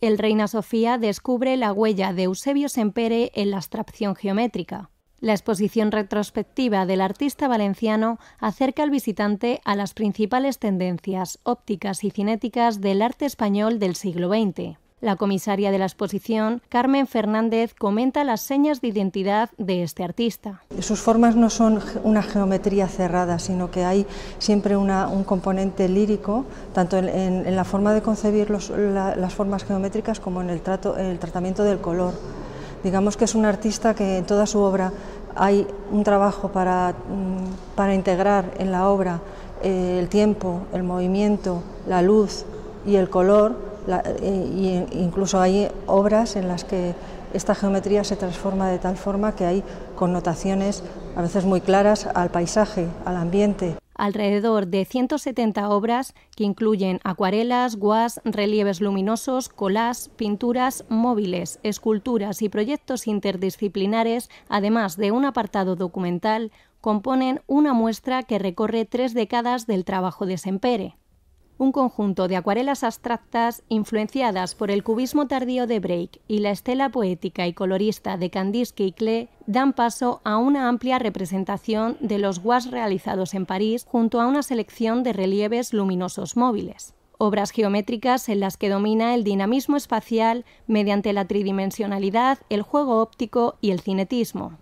el Reina Sofía descubre la huella de Eusebio Sempere en la abstracción geométrica. La exposición retrospectiva del artista valenciano acerca al visitante a las principales tendencias ópticas y cinéticas del arte español del siglo XX. La comisaria de la exposición, Carmen Fernández, comenta las señas de identidad de este artista. Sus formas no son una geometría cerrada, sino que hay siempre un componente lírico, tanto en, la forma de concebir las formas geométricas como en el, trato, el tratamiento del color. Digamos que es un artista que en toda su obra hay un trabajo para, mm, integrar en la obra eh, el tiempo, el movimiento, la luz y el color eh, incluso hay obras en las que esta geometría se transforma de tal forma que hay connotaciones a veces muy claras al paisaje, al ambiente. Alrededor de 170 obras que incluyen acuarelas, guas, relieves luminosos, colás, pinturas móviles, esculturas y proyectos interdisciplinares, además de un apartado documental, componen una muestra que recorre tres décadas del trabajo de Sempere un conjunto de acuarelas abstractas influenciadas por el cubismo tardío de Break y la estela poética y colorista de Kandinsky y Klee dan paso a una amplia representación de los guas realizados en París junto a una selección de relieves luminosos móviles. Obras geométricas en las que domina el dinamismo espacial mediante la tridimensionalidad, el juego óptico y el cinetismo.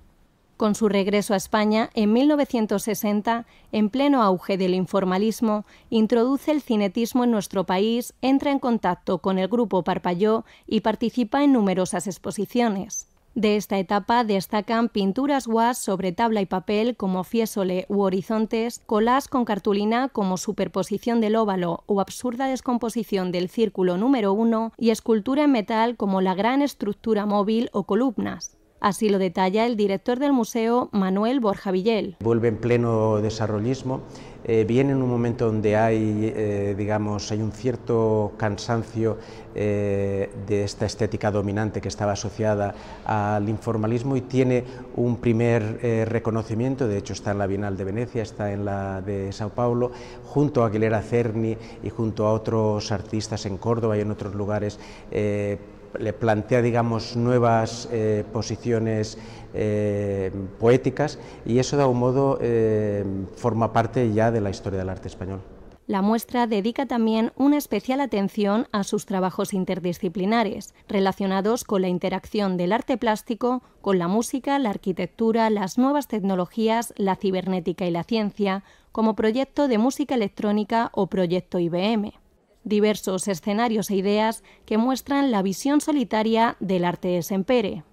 Con su regreso a España en 1960, en pleno auge del informalismo, introduce el cinetismo en nuestro país, entra en contacto con el grupo Parpalló y participa en numerosas exposiciones. De esta etapa destacan pinturas guas sobre tabla y papel como Fiesole u Horizontes, colas con cartulina como Superposición del óvalo o Absurda descomposición del círculo número 1 y escultura en metal como la gran estructura móvil o columnas. Así lo detalla el director del museo, Manuel Borja Villel. Vuelve en pleno desarrollismo, eh, viene en un momento donde hay, eh, digamos, hay un cierto cansancio eh, de esta estética dominante que estaba asociada al informalismo y tiene un primer reconocimiento, de hecho está en la Bienal de Venecia, está en la de Sao Paulo, junto a Aguilera Cerni y junto a otros artistas en Córdoba y en otros lugares le plantea, digamos, nuevas eh, posiciones eh, poéticas y eso de algún modo eh, forma parte ya de la historia del arte español. La muestra dedica también una especial atención a sus trabajos interdisciplinares, relacionados con la interacción del arte plástico con la música, la arquitectura, las nuevas tecnologías, la cibernética y la ciencia, como proyecto de música electrónica o proyecto IBM diversos escenarios e ideas que muestran la visión solitaria del arte de Sempere.